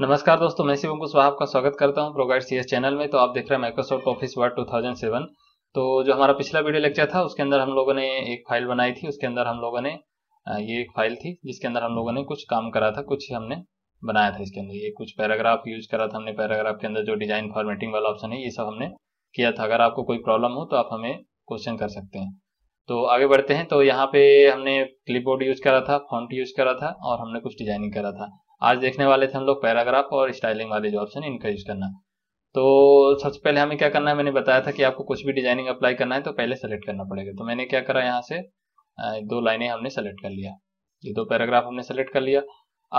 नमस्कार दोस्तों मैं शिवम कुशवाहा आपका स्वागत करता हूं प्रोगाइड सीएस चैनल में तो आप देख रहे हैं माइक्रोसॉफ्ट ऑफिस वर्ड 2007 तो जो हमारा पिछला वीडियो लेक्चर था उसके अंदर हम लोगों ने एक फाइल बनाई थी उसके अंदर हम लोगों ने ये एक फाइल थी जिसके अंदर हम लोगों ने कुछ काम करा था कुछ हमने बनाया था इसके अंदर ये कुछ पैराग्राफ यूज करा था हमने पैराग्राफ के अंदर जो डिजाइन फॉर्मेटिंग वाला ऑप्शन है ये सब हमने किया था अगर आपको कोई प्रॉब्लम हो तो आप हमें क्वेश्चन कर सकते हैं तो आगे बढ़ते हैं तो यहाँ पे हमने क्लिप यूज करा था फॉन्ट यूज करा था और हमने कुछ डिजाइनिंग करा था आज देखने वाले थे हम लोग पैराग्राफ और स्टाइलिंग वाले जो ऑप्शन इनका यूज़ करना तो सबसे पहले हमें क्या करना है मैंने बताया था कि आपको कुछ भी डिजाइनिंग अप्लाई करना है तो पहले सेलेक्ट करना पड़ेगा तो मैंने क्या करा यहाँ से दो लाइनें हमने सेलेक्ट कर लिया ये दो पैराग्राफ हमने सेलेक्ट कर लिया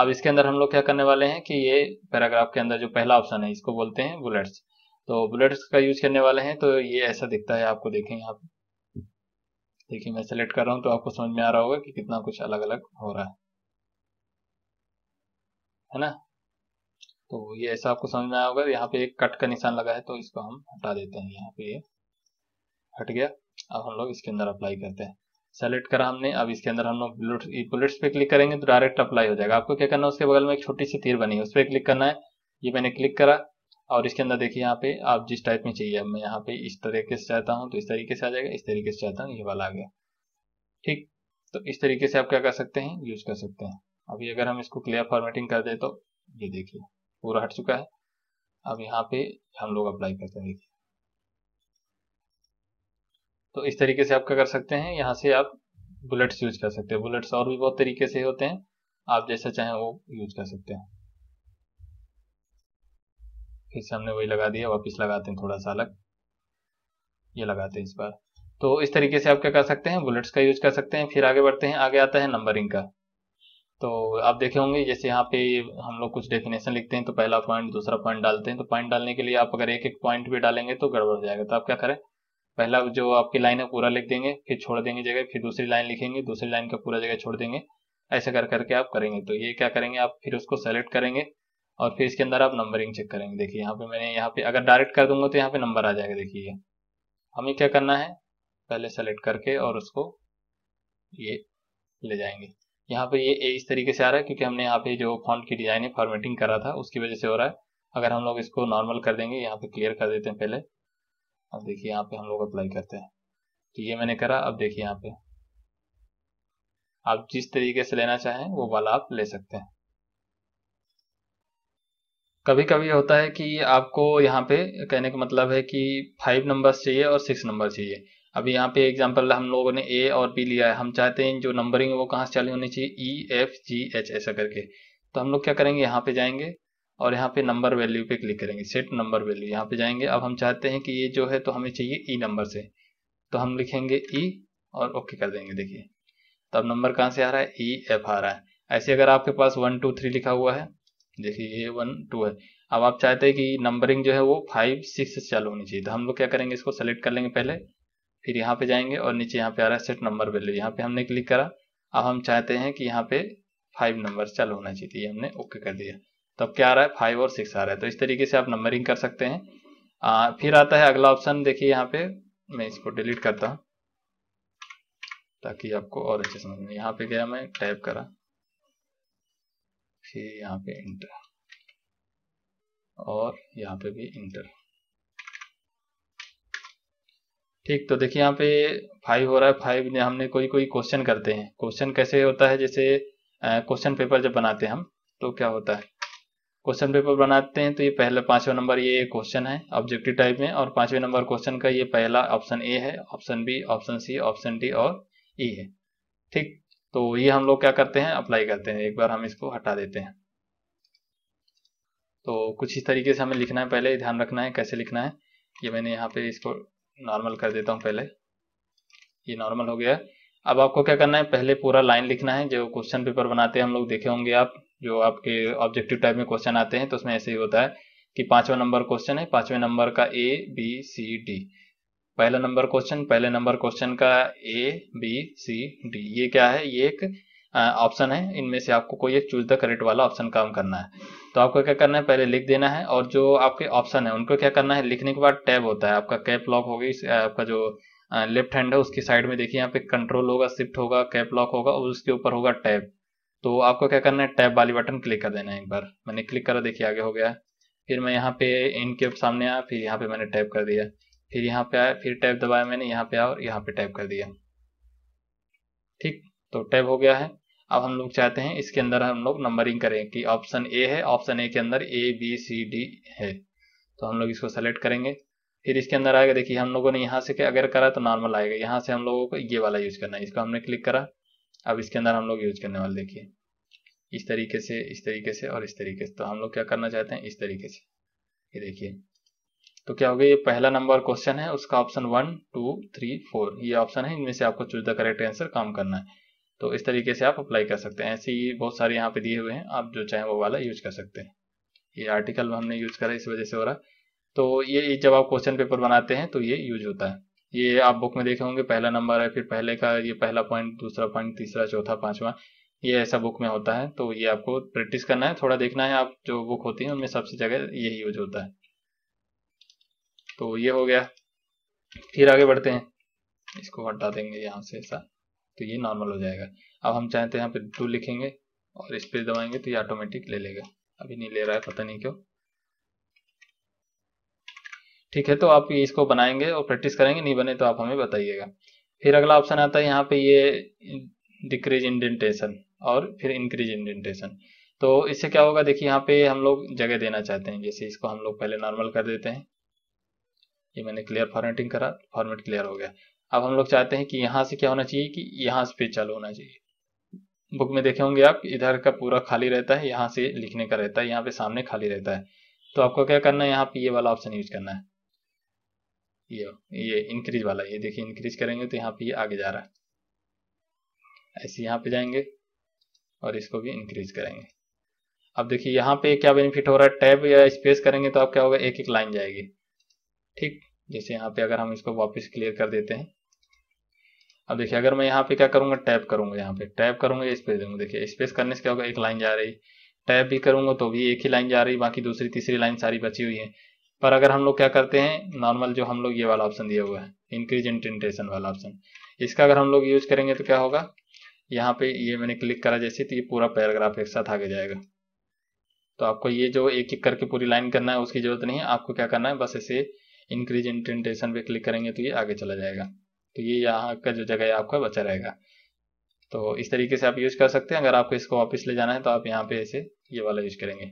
अब इसके अंदर हम लोग क्या करने वाले हैं कि ये पैराग्राफ के अंदर जो पहला ऑप्शन है इसको बोलते हैं बुलेट्स तो बुलेट्स का यूज करने वाले हैं तो ये ऐसा दिखता है आपको देखें यहाँ पे देखिए मैं सेलेक्ट कर रहा हूँ तो आपको समझ में आ रहा होगा कि कितना कुछ अलग अलग हो रहा है है ना तो ये ऐसा आपको समझ में आया होगा यहाँ पे एक कट का निशान लगा है तो इसको हम हटा देते हैं यहाँ पे ये हट गया अब हम लोग इसके अंदर अप्लाई करते हैं सेलेक्ट करा हमने अब इसके अंदर हम लोग बुलेट्स पे क्लिक करेंगे तो डायरेक्ट अप्लाई हो जाएगा आपको क्या करना है उसके बगल में एक छोटी सी तीर बनी है उस पर क्लिक करना है ये मैंने क्लिक करा और इसके अंदर देखिए यहाँ पे आप जिस टाइप में चाहिए मैं यहाँ पे इस तरीके से चाहता हूँ तो इस तरीके से आ जाएगा इस तरीके से चाहता हूँ ये वाला आ गया ठीक तो इस तरीके से आप क्या कर सकते हैं यूज कर सकते हैं अभी अगर हम इसको क्लियर फॉर्मेटिंग कर दे तो ये देखिए पूरा हट चुका है अब यहाँ पे हम लोग अप्लाई करते हैं देखिए तो इस तरीके से आप क्या कर सकते हैं यहाँ से आप बुलेट्स यूज कर सकते हैं बुलेट्स और भी बहुत तरीके से होते हैं आप जैसा चाहें वो यूज कर सकते हैं फिर से हमने वही लगा दिया वापस लगाते हैं थोड़ा सा अलग ये लगाते हैं इस बार तो इस तरीके से आप क्या कर सकते हैं बुलेट्स का यूज कर सकते हैं फिर आगे बढ़ते हैं आगे आता है नंबरिंग का तो आप देखे होंगे जैसे यहाँ पे हम लोग कुछ डेफिनेशन लिखते हैं तो पहला पॉइंट दूसरा पॉइंट डालते हैं तो पॉइंट डालने के लिए आप अगर एक एक पॉइंट भी डालेंगे तो गड़बड़ जाएगा तो आप क्या करें पहला जो आपकी लाइन है पूरा लिख देंगे फिर छोड़ देंगे जगह फिर दूसरी लाइन लिखेंगे दूसरी लाइन का पूरा जगह छोड़ देंगे ऐसे कर करके आप करेंगे तो ये क्या करेंगे आप फिर उसको सेलेक्ट करेंगे और फिर इसके अंदर आप नंबरिंग चेक करेंगे देखिए यहाँ पे मैंने यहाँ पे अगर डायरेक्ट कर दूंगा तो यहाँ पे नंबर आ जाएगा देखिए हमें क्या करना है पहले सेलेक्ट करके और उसको ये ले जाएंगे यहाँ पर ये इस तरीके से आ रहा है क्योंकि हमने यहाँ पे जो फॉन्ट की डिजाइन है फॉर्मेटिंग करा था उसकी वजह से हो रहा है अगर हम लोग इसको नॉर्मल कर देंगे यहाँ पे क्लियर कर देते हैं पहले अब देखिए यहाँ पे हम लोग अप्लाई करते हैं तो ये मैंने करा अब देखिए यहाँ पे आप जिस तरीके से लेना चाहें वो वाला आप ले सकते हैं कभी कभी होता है कि आपको यहाँ पे कहने का मतलब है कि फाइव नंबर्स चाहिए और सिक्स नंबर चाहिए अब यहाँ पे एग्जाम्पल हम लोगों ने ए और बी लिया है हम चाहते हैं जो नंबरिंग है वो कहाँ से चालू होनी चाहिए ई एफ जी एच ऐसा करके तो हम लोग क्या करेंगे यहाँ पे जाएंगे और यहाँ पे नंबर वैल्यू पे क्लिक करेंगे सेट नंबर वैल्यू यहाँ पे जाएंगे अब हम चाहते हैं कि ये जो है तो हमें चाहिए ई e नंबर से तो हम लिखेंगे ई e और ओके कर देंगे देखिए तो अब नंबर कहाँ से आ रहा है ई e, एफ आ रहा है ऐसे अगर आपके पास वन टू थ्री लिखा हुआ है देखिए ये वन टू है अब आप चाहते हैं कि नंबरिंग जो है वो फाइव सिक्स से चालू होनी चाहिए तो हम लोग क्या करेंगे इसको सेलेक्ट कर लेंगे पहले फिर यहाँ पे जाएंगे और नीचे यहाँ पे आ रहा है सेट नंबर वैल्यू यहाँ पे हमने क्लिक करा अब हम चाहते हैं कि यहाँ पे फाइव नंबर चालू होना चाहिए तो ये हमने ओके कर दिया तो अब क्या आ रहा है फाइव और सिक्स आ रहा है तो इस तरीके से आप नंबरिंग कर सकते हैं आ, फिर आता है अगला ऑप्शन देखिए यहाँ पे मैं इसको डिलीट करता हूँ ताकि आपको और अच्छे समझ में यहाँ पे गया मैं टाइप करा फिर यहाँ पे इंटर और यहाँ पे भी इंटर ठीक तो देखिए यहाँ पे फाइव हो रहा है फाइव ने हमने कोई कोई क्वेश्चन करते हैं क्वेश्चन कैसे होता है जैसे क्वेश्चन पेपर जब बनाते हैं हम तो क्या होता है क्वेश्चन पेपर बनाते हैं तो ये पहले पांचवा नंबर ये क्वेश्चन है ऑब्जेक्टिव टाइप में और पांचवें नंबर क्वेश्चन का ये पहला ऑप्शन ए है option B option C option D और ई e है ठीक तो ये हम लोग क्या करते हैं अप्लाई करते हैं एक बार हम इसको हटा देते हैं तो कुछ इस तरीके से हमें लिखना है पहले ध्यान रखना है कैसे लिखना है ये मैंने यहाँ पे इसको नॉर्मल कर देता हूँ पहले ये नॉर्मल हो गया अब आपको क्या करना है पहले पूरा लाइन लिखना है जो क्वेश्चन पेपर बनाते हैं हम लोग देखे होंगे आप जो आपके ऑब्जेक्टिव टाइप में क्वेश्चन आते हैं तो उसमें ऐसे ही होता है कि पांचवा नंबर क्वेश्चन है पांचवें नंबर का ए बी सी डी पहला नंबर क्वेश्चन पहले नंबर क्वेश्चन का ए बी सी डी ये क्या है ये एक ऑप्शन है इनमें से आपको कोई एक चूज द करेक्ट वाला ऑप्शन काम करना है तो आपको क्या करना है पहले लिख देना है और जो आपके ऑप्शन है उनको क्या करना है लिखने के बाद टैब होता है आपका कैप लॉक होगी आपका जो लेफ्ट हैंड है उसकी साइड में देखिए यहाँ पे कंट्रोल होगा शिफ्ट होगा कैप लॉक होगा और उसके ऊपर होगा टैब तो आपको क्या करना है टैब वाली बटन क्लिक कर देना है एक बार मैंने क्लिक करा देखिए आगे हो गया फिर मैं यहाँ पे इनके सामने आया फिर यहाँ पे मैंने टैप कर दिया फिर यहाँ पे आया फिर टैप दबाया मैंने यहाँ पे आया और यहाँ पे टैप कर दिया ठीक तो टैप हो गया है अब हम लोग चाहते हैं इसके अंदर हम लोग नंबरिंग करें कि ऑप्शन ए है ऑप्शन ए के अंदर ए बी सी डी है तो हम लोग इसको सेलेक्ट करेंगे फिर इसके अंदर आएगा देखिए हम लोगों ने यहाँ से अगर करा तो नॉर्मल आएगा यहाँ से हम लोगों को ये वाला यूज करना है इसको हमने क्लिक करा अब इसके अंदर हम लोग यूज करने वाले देखिए इस तरीके से इस तरीके से और इस तरीके से तो हम लोग क्या करना चाहते हैं इस तरीके से ये देखिए तो क्या हो गया ये पहला नंबर क्वेश्चन है उसका option one two three four ये ऑप्शन है इनमें से आपको चूज द करेक्ट आंसर काम करना है तो इस तरीके से आप अप्लाई कर सकते हैं ऐसे ही बहुत सारे यहाँ पे दिए हुए हैं आप जो चाहें वो वाला यूज कर सकते हैं ये आर्टिकल हमने यूज करा इस वजह से हो रहा तो ये जब आप क्वेश्चन पेपर बनाते हैं तो ये यूज होता है ये आप बुक में देखे होंगे पहला नंबर है फिर पहले का ये पहला पॉइंट दूसरा पॉइंट तीसरा चौथा पांचवा ये ऐसा बुक में होता है तो ये आपको प्रैक्टिस करना है थोड़ा देखना है आप जो बुक होती है उनमें सबसे जगह यही यूज होता है तो ये हो गया फिर आगे बढ़ते हैं इसको हटा देंगे यहाँ से ऐसा तो ये नॉर्मल हो जाएगा अब हम चाहें तो यहाँ पे टू लिखेंगे और इस पर दबाएंगे तो ये ऑटोमेटिक ले लेगा अभी नहीं ले रहा है पता नहीं क्यों ठीक है तो आप इसको बनाएंगे और प्रैक्टिस करेंगे नहीं बने तो आप हमें बताइएगा फिर अगला ऑप्शन आता है यहाँ पे ये डिक्रीज इंडेंटेशन और फिर इंक्रीज इंडेंटेशन तो इससे क्या होगा देखिए यहाँ पे हम लोग जगह देना चाहते हैं जैसे इसको हम लोग पहले नॉर्मल कर देते हैं ये मैंने क्लियर फॉर्मेटिंग करा फॉर्मेट क्लियर हो गया अब हम लोग चाहते हैं कि यहाँ से क्या होना चाहिए कि यहाँ से फिर चालू होना चाहिए बुक में देखे होंगे आप इधर का पूरा खाली रहता है यहाँ से लिखने का रहता है यहाँ पे सामने खाली रहता है तो आपको क्या करना है यहाँ पे ये वाला ऑप्शन यूज करना है ये ये इंक्रीज वाला ये देखिए इंक्रीज करेंगे तो यहाँ पे ये आगे जा रहा है ऐसे यहाँ पे जाएंगे और इसको भी इंक्रीज करेंगे अब देखिए यहाँ पे क्या बेनिफिट हो रहा है टैब या स्पेस करेंगे तो आप क्या होगा एक एक लाइन जाएगी ठीक जैसे यहाँ पे अगर हम इसको वापस क्लियर कर देते हैं अब देखिए अगर मैं यहाँ पे क्या करूंगा टैप करूंगा यहाँ पे टैप करूंगा स्पेस दूंगा देखिए स्पेस करने से क्या होगा एक लाइन जा रही टैप भी करूंगा तो भी एक ही लाइन जा रही बाकी दूसरी तीसरी लाइन सारी बची हुई है पर अगर हम लोग क्या करते हैं नॉर्मल जो हम लोग ये वाला ऑप्शन दिया हुआ है इंक्रीज इंटेंटेशन वाला ऑप्शन इसका अगर हम लोग यूज करेंगे तो क्या होगा यहाँ पे ये मैंने क्लिक करा जैसे तो ये पूरा पैराग्राफ एक साथ आगे जाएगा तो आपको ये जो एक एक करके पूरी लाइन करना है उसकी जरूरत नहीं है आपको क्या करना है बस ऐसे इंक्रीज इंटेंटेशन पे क्लिक करेंगे तो ये आगे चला जाएगा तो ये यहाँ का जो जगह है आपका बचा रहेगा तो इस तरीके से आप यूज़ कर सकते हैं अगर आपको इसको वापस ले जाना है तो आप यहाँ पे ऐसे ये वाला यूज़ करेंगे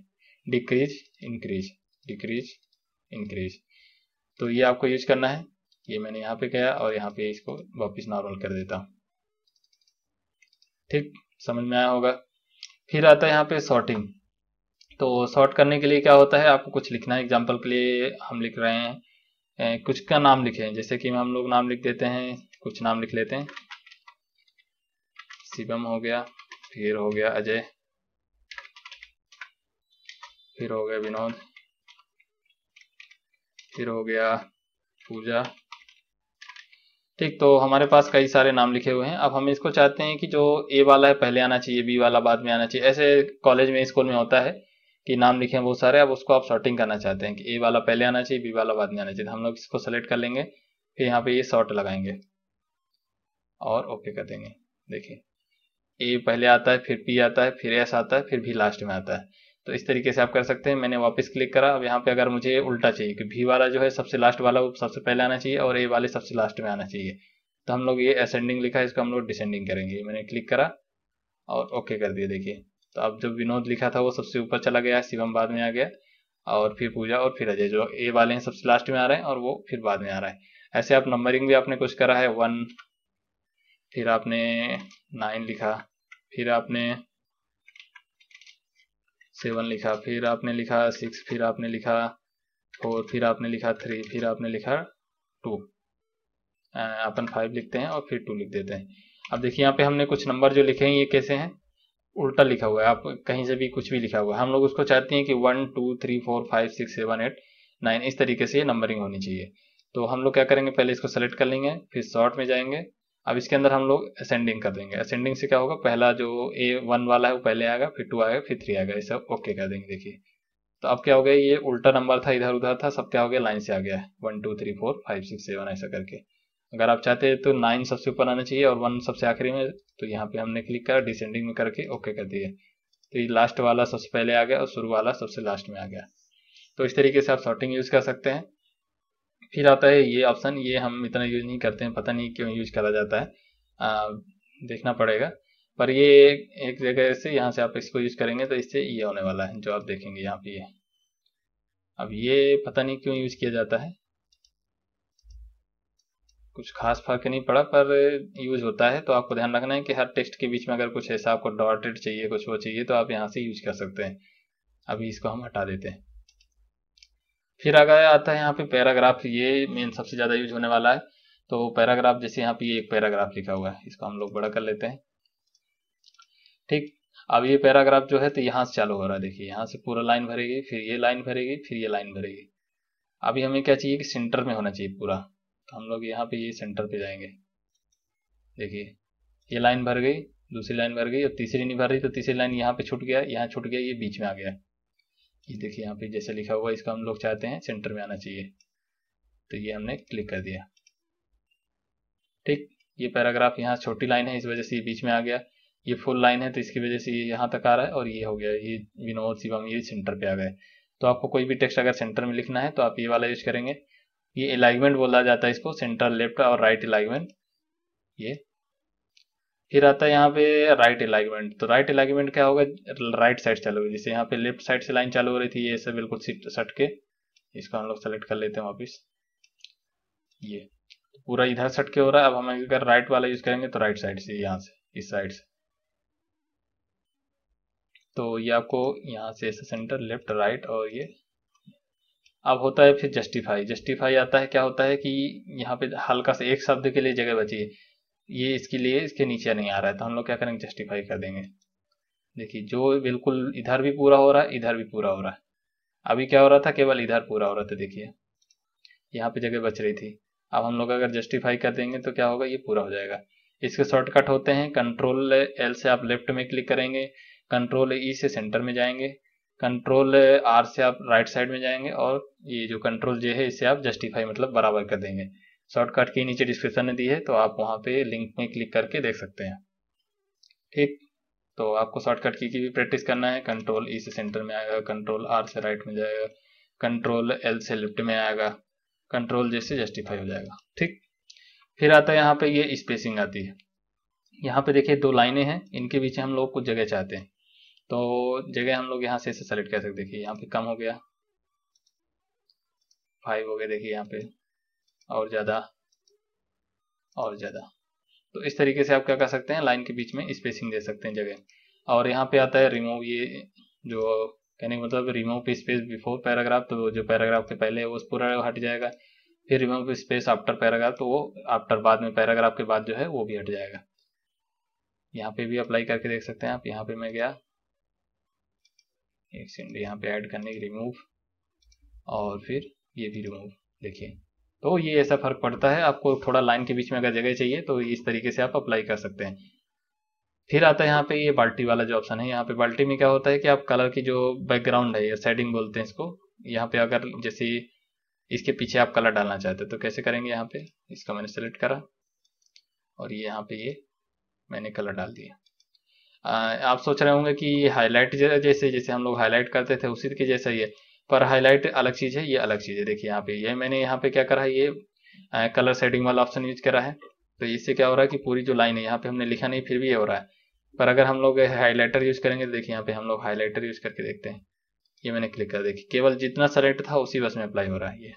डिक्रीज इंक्रीज डिक्रीज इंक्रीज तो ये आपको यूज करना है ये मैंने यहाँ पे किया और यहाँ पे इसको वापस नॉर्मल कर देता ठीक समझ में आया होगा फिर आता है यहाँ पे सॉर्टिंग तो सॉर्ट करने के लिए क्या होता है आपको कुछ लिखना है एग्जाम्पल के लिए हम लिख रहे हैं कुछ का नाम लिखें जैसे कि हम लोग नाम लिख देते हैं कुछ नाम लिख लेते हैं शिवम हो गया फिर हो गया अजय फिर हो गया विनोद फिर हो गया पूजा ठीक तो हमारे पास कई सारे नाम लिखे हुए हैं अब हम इसको चाहते हैं कि जो ए वाला है पहले आना चाहिए बी वाला बाद में आना चाहिए ऐसे कॉलेज में स्कूल में होता है कि नाम लिखे हैं बहुत सारे अब उसको आप सॉर्टिंग करना चाहते हैं कि ए वाला पहले आना चाहिए बी वाला बाद में आना चाहिए तो हम लोग इसको सेलेक्ट कर लेंगे फिर यहाँ पे ये सॉर्ट लगाएंगे और ओके कर देंगे देखिए ए पहले आता है फिर पी आता है फिर एस आता है फिर भी लास्ट में आता है तो इस तरीके से आप कर सकते हैं मैंने वापस क्लिक करा अब यहाँ पे अगर मुझे उल्टा चाहिए कि भी वाला जो है सबसे लास्ट वाला वो सबसे पहले आना चाहिए और ए वाले सबसे लास्ट में आना चाहिए तो हम लोग ये असेंडिंग लिखा है इसको हम लोग डिसेंडिंग करेंगे मैंने क्लिक करा और ओके कर दिया देखिए तो अब जब विनोद लिखा था वो सबसे ऊपर चला गया शिवम बाद में आ गया और फिर पूजा और फिर अजय जो ए वाले हैं सबसे लास्ट में आ रहे हैं और वो फिर बाद में आ रहा है ऐसे आप नंबरिंग भी आपने कुछ करा है वन फिर आपने नाइन लिखा फिर आपने सेवन लिखा फिर आपने लिखा सिक्स फिर आपने लिखा फोर फिर आपने लिखा थ्री फिर आपने लिखा टू अपन फाइव लिखते हैं और फिर टू लिख देते हैं अब देखिए यहाँ पे हमने कुछ नंबर जो लिखे हैं ये कैसे हैं उल्टा लिखा हुआ है आप कहीं से भी कुछ भी लिखा हुआ है हम लोग उसको चाहते हैं कि one two three four five six seven eight nine इस तरीके से ये नंबरिंग होनी चाहिए तो हम लोग क्या करेंगे पहले इसको सेलेक्ट कर लेंगे फिर शॉर्ट में जाएंगे अब इसके अंदर हम लोग असेंडिंग कर देंगे असेंडिंग से क्या होगा पहला जो ए वन वाला है वो पहले आएगा फिर टू आएगा फिर थ्री आएगा इसे सब ओके कर देंगे देखिए तो अब क्या हो गया ये उल्टा नंबर था इधर उधर था सब क्या हो गया लाइन से आ गया है one two three four five six seven ऐसा करके अगर आप चाहते हैं तो नाइन सबसे ऊपर आना चाहिए और वन सबसे आखिरी में तो यहाँ पे हमने क्लिक करा डिसेंडिंग में करके ओके कर दिए तो ये लास्ट वाला सबसे पहले आ गया और शुरू वाला सबसे लास्ट में आ गया तो इस तरीके से आप शॉर्टिंग यूज़ कर सकते हैं फिर आता है ये ऑप्शन ये हम इतना यूज़ नहीं करते हैं पता नहीं क्यों यूज करा जाता है आ, देखना पड़ेगा पर ये एक जगह से यहाँ से आप इसको यूज करेंगे तो इससे ये होने वाला है जो आप देखेंगे यहाँ पे ये अब ये पता नहीं क्यों यूज किया जाता है कुछ खास फर्क नहीं पड़ा पर यूज होता है तो आपको ध्यान रखना है कि हर टेक्स्ट के बीच में अगर कुछ ऐसा आपको डॉटेड चाहिए कुछ वो चाहिए तो आप यहाँ से यूज कर सकते हैं अभी इसको हम हटा देते हैं फिर आगे आता है यहाँ पे पैराग्राफ ये मेन सबसे ज़्यादा यूज होने वाला है तो पैराग्राफ जैसे यहाँ पे एक पैराग्राफ लिखा हुआ है इसको हम लोग बड़ा कर लेते हैं ठीक अब ये पैराग्राफ जो है तो यहाँ से चालू हो रहा है देखिए यहाँ से पूरा लाइन भरेगी फिर ये लाइन भरेगी फिर ये लाइन भरेगी अभी हमें क्या चाहिए कि सेंटर में होना चाहिए पूरा तो हम लोग यहाँ पे ये सेंटर पे जाएंगे देखिए ये लाइन भर गई दूसरी लाइन भर गई और तीसरी नहीं भर रही तो तीसरी लाइन यहाँ पे छूट गया यहाँ छूट गया ये बीच में आ गया ये देखिए यहाँ पे जैसे लिखा हुआ इसका हम लोग चाहते हैं सेंटर में आना चाहिए तो ये हमने क्लिक कर दिया ठीक ये पैराग्राफ यहाँ छोटी लाइन है इस वजह से ये बीच में आ गया ये फुल लाइन है तो इसकी वजह से ये यहाँ तक आ रहा है और ये हो गया ये विनोद शिवम ये सेंटर पे आ गए तो आपको कोई भी टेक्स्ट अगर सेंटर में लिखना है तो आप ये वाला यूज करेंगे ये अलाइनमेंट बोला जाता है इसको सेंटर लेफ्ट और राइट अलाइनमेंट ये फिर आता है यहाँ पे राइट अलाइनमेंट तो राइट अलाइनमेंट क्या होगा राइट साइड चालू जैसे यहाँ पे लेफ्ट साइड से लाइन चालू हो रही थी ये सब बिल्कुल सट के इसको हम लोग सेलेक्ट कर लेते हैं वापिस ये पूरा इधर सट के हो रहा है अब हम अगर राइट वाला यूज करेंगे तो राइट साइड से यहाँ से इस साइड से तो ये आपको यहाँ से ऐसे सेंटर लेफ्ट राइट और ये अब होता है फिर जस्टिफाई जस्टिफाई आता है क्या होता है कि यहाँ पे हल्का सा एक शब्द के लिए जगह बची है ये इसके लिए इसके नीचे नहीं आ रहा है तो हम लोग क्या करेंगे जस्टिफाई कर देंगे देखिए जो बिल्कुल इधर भी पूरा हो रहा है इधर भी पूरा हो रहा है अभी क्या हो रहा था केवल इधर पूरा हो रहा था देखिए यहाँ पे जगह बच रही थी अब हम लोग अगर जस्टिफाई कर देंगे तो क्या होगा ये पूरा हो जाएगा इसके शॉर्टकट होते हैं कंट्रोल एल से आप लेफ्ट में क्लिक करेंगे कंट्रोल ई e से सेंटर में जाएंगे कंट्रोल आर से आप राइट साइड में जाएंगे और ये जो कंट्रोल जे है इसे आप जस्टिफाई मतलब बराबर कर देंगे शॉर्टकट के नीचे डिस्क्रिप्शन में दी है तो आप वहाँ पे लिंक में क्लिक करके देख सकते हैं ठीक तो आपको शॉर्टकट की, की भी प्रैक्टिस करना है कंट्रोल ई e से सेंटर में आएगा कंट्रोल आर से राइट में जाएगा कंट्रोल एल से लेफ्ट में आएगा कंट्रोल जे से जस्टिफाई हो जाएगा ठीक फिर आता है यहाँ पे ये स्पेसिंग आती है यहाँ पे देखिए दो लाइनें हैं इनके बीच हम लोग कुछ जगह चाहते हैं तो जगह हम लोग यहाँ से इसे सेलेक्ट कर सकते देखिए यहाँ पे कम हो गया फाइव हो गया देखिए यहाँ पे और ज़्यादा और ज़्यादा तो इस तरीके से आप क्या कर सकते हैं लाइन के बीच में स्पेसिंग दे सकते हैं जगह और यहाँ पे आता है रिमूव ये जो कहने का मतलब रिमूव स्पेस बिफोर पैराग्राफ तो जो पैराग्राफ के पहले वो पूरा हट जाएगा फिर रिमूव स्पेस आफ्टर पैराग्राफ तो वो आफ्टर बाद में पैराग्राफ के बाद जो है वो भी हट जाएगा यहाँ पे भी अप्लाई करके देख सकते हैं आप यहाँ पे मैं गया एक सेकेंड यहाँ पे ऐड करने के रिमूव और फिर ये भी रिमूव देखिए तो ये ऐसा फर्क पड़ता है आपको थोड़ा लाइन के बीच में अगर जगह चाहिए तो इस तरीके से आप अप्लाई कर सकते हैं फिर आता है यहाँ पे ये बाल्टी वाला जो ऑप्शन है यहाँ पे बाल्टी में क्या होता है कि आप कलर की जो बैकग्राउंड है या सेडिंग बोलते हैं इसको यहाँ पे अगर जैसे इसके पीछे आप कलर डालना चाहते हैं तो कैसे करेंगे यहाँ पे इसका मैंने सेलेक्ट करा और ये यहाँ पे ये मैंने कलर डाल दिया आप सोच रहे होंगे कि ये हाईलाइट जैसे जैसे हम लोग हाईलाइट करते थे उसी के जैसा ही है पर हाईलाइट अलग चीज़ है ये अलग चीज़ है देखिए यहाँ पे ये मैंने यहाँ पे क्या करा है ये कलर सेटिंग वाला ऑप्शन यूज करा है तो इससे क्या हो रहा है कि पूरी जो लाइन है यहाँ पे हमने लिखा नहीं फिर भी ये हो रहा है पर अगर हम लोग हाईलाइटर यूज करेंगे तो देखिए यहाँ पे हम लोग हाईलाइटर यूज करके देखते हैं ये मैंने क्लिक कर देखिए केवल जितना सेलेक्ट था उसी बस में अप्लाई हो रहा है ये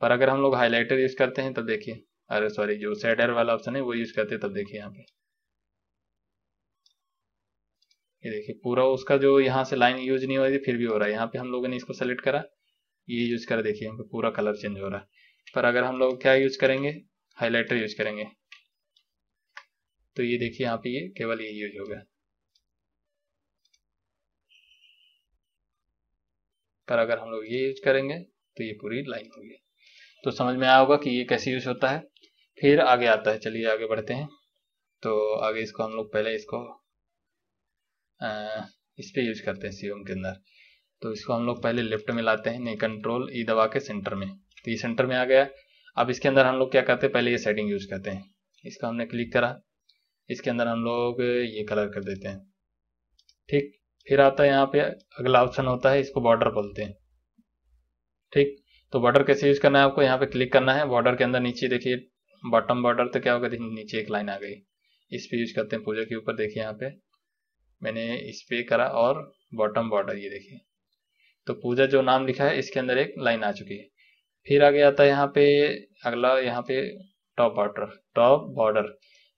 पर अगर हम लोग हाईलाइटर यूज करते हैं तो देखिए अरे सॉरी जो सेडर वाला ऑप्शन है वो यूज करते तब देखिए यहाँ पे ये देखिए पूरा उसका जो यहाँ से लाइन यूज नहीं हो रही फिर भी हो रहा है यहाँ पे हम लोगों ने इसको सेलेक्ट करा ये यूज कर देखिए यहाँ पे पूरा कलर चेंज हो रहा है पर अगर हम लोग क्या यूज करेंगे हाईलाइटर यूज करेंगे तो ये देखिए यहाँ पे ये केवल ये यूज होगा पर अगर हम लोग ये यूज करेंगे तो ये पूरी लाइन होगी तो समझ में आया होगा कि ये कैसे यूज होता है फिर आगे आता है चलिए आगे बढ़ते हैं तो आगे इसको हम लोग पहले इसको इस पर यूज करते हैं सीओम के अंदर तो इसको हम लोग पहले लेफ्ट में लाते हैं नहीं कंट्रोल ई e दबा के सेंटर में तो ये सेंटर में आ गया अब इसके अंदर हम लोग क्या करते हैं पहले ये सेटिंग यूज करते हैं इसको हमने क्लिक करा इसके अंदर हम लोग ये कलर कर देते हैं ठीक फिर आता है यहाँ पे अगला ऑप्शन होता है इसको बॉर्डर बोलते हैं ठीक तो बॉर्डर कैसे यूज करना है आपको यहाँ पे क्लिक करना है बॉर्डर के अंदर नीचे देखिए बॉटम बॉर्डर तो क्या होगा देखिए नीचे एक लाइन आ गई इस पर यूज करते हैं पूजा के ऊपर देखिए यहाँ पे मैंने इस पे करा और बॉटम बॉर्डर ये देखिए तो पूजा जो नाम लिखा है इसके अंदर एक लाइन आ चुकी है फिर आगे आता है यहाँ पे अगला यहाँ पे टॉप बॉर्डर टॉप बॉर्डर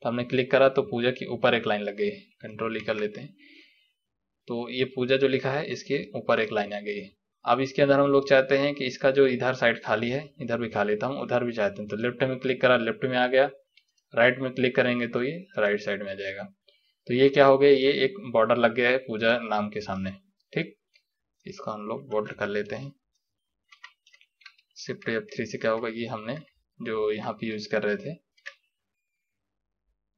तो हमने क्लिक करा तो पूजा के ऊपर एक लाइन लग गई कंट्रोल ही e कर लेते हैं तो ये पूजा जो लिखा है इसके ऊपर एक लाइन आ गई है अब इसके अंदर हम लोग चाहते हैं कि इसका जो इधर साइड खाली है इधर भी खाली था हम उधर भी चाहते हैं तो लेफ्ट में क्लिक करा लेफ्ट में आ गया राइट में क्लिक करेंगे तो ये राइट साइड में आ जाएगा तो ये क्या हो गया ये एक बॉर्डर लग गया है पूजा नाम के सामने ठीक इसका हम लोग बॉर्डर कर लेते हैं शिफ्ट एफ थ्री से क्या होगा ये हमने जो यहाँ पे यूज कर रहे थे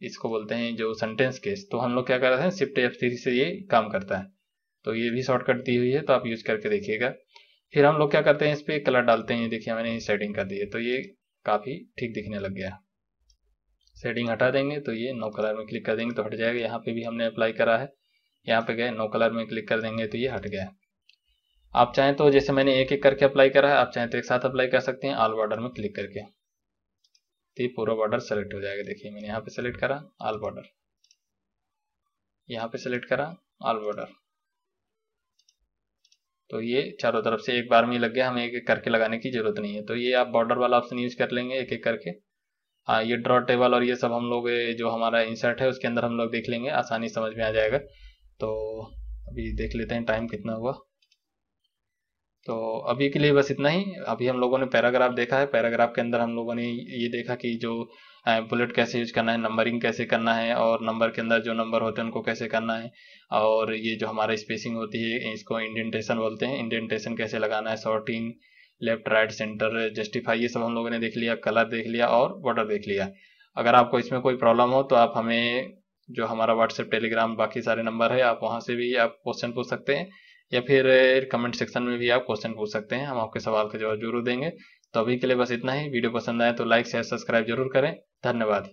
इसको बोलते हैं जो सेंटेंस केस तो हम लोग क्या कर रहे हैं शिफ्ट एफ थ्री से ये काम करता है तो ये भी शॉर्टकट दी हुई है तो आप यूज करके देखिएगा फिर हम लोग क्या करते हैं इस पर कलर डालते हैं देखिए मैंने सेटिंग कर दी है तो ये काफ़ी ठीक दिखने लग गया सेटिंग हटा देंगे तो ये नो कलर में क्लिक कर देंगे तो हट जाएगा यहाँ पे भी हमने अप्लाई करा है यहाँ पे गए नो कलर में क्लिक कर देंगे तो ये हट गया आप चाहें तो जैसे मैंने एक एक करके अप्लाई करा है आप चाहें तो एक साथ अप्लाई कर सकते हैं आल बॉर्डर में क्लिक करके तो ये पूरा बॉर्डर सेलेक्ट हो जाएगा देखिए मैंने यहाँ पे सेलेक्ट करा आल बॉर्डर यहाँ पे सेलेक्ट करा आल बॉर्डर तो ये चारों तरफ से एक बार में ही लग गया हमें एक एक करके लगाने की जरूरत नहीं है तो ये आप बॉर्डर वाला ऑप्शन यूज कर लेंगे एक एक करके हाँ ये ड्रॉ टेबल और ये सब हम लोग जो हमारा इंसर्ट है उसके अंदर हम लोग देख लेंगे आसानी समझ में आ जाएगा तो अभी देख लेते हैं टाइम कितना हुआ तो अभी के लिए बस इतना ही अभी हम लोगों ने पैराग्राफ देखा है पैराग्राफ के अंदर हम लोगों ने ये देखा कि जो बुलेट कैसे यूज करना है नंबरिंग कैसे करना है और नंबर के अंदर जो नंबर होते हैं उनको कैसे करना है और ये जो हमारा स्पेसिंग होती है इसको इंडेंटेशन बोलते हैं इंडेंटेशन कैसे लगाना है sorting left right centre justify ये सब हम लोगों ने देख लिया कलर देख लिया और बॉर्डर देख लिया अगर आपको इसमें कोई प्रॉब्लम हो तो आप हमें जो हमारा व्हाट्सएप टेलीग्राम बाकी सारे नंबर है आप वहाँ से भी आप क्वेश्चन पूछ सकते हैं या फिर कमेंट सेक्शन में भी आप क्वेश्चन पूछ सकते हैं हम आपके सवाल का जवाब जरूर देंगे तो अभी के लिए बस इतना ही वीडियो पसंद आए तो लाइक शेयर सब्सक्राइब जरूर करें धन्यवाद